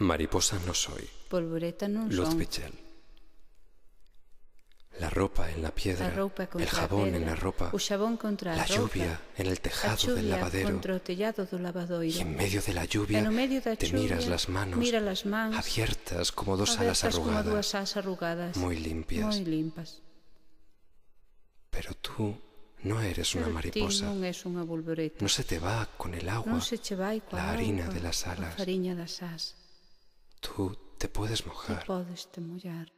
Mariposa no soy. La ropa en la piedra, el jabón en la ropa, contra la, lluvia en el tejado del lavadero, y en medio de la lluvia te miras las manos, abiertas como dos alas arrugadas, muy limpias. Pero tú no eres una mariposa. no se te va con el agua, se la harina de las alas. Tú te puedes mojar. Te puedes te mollar.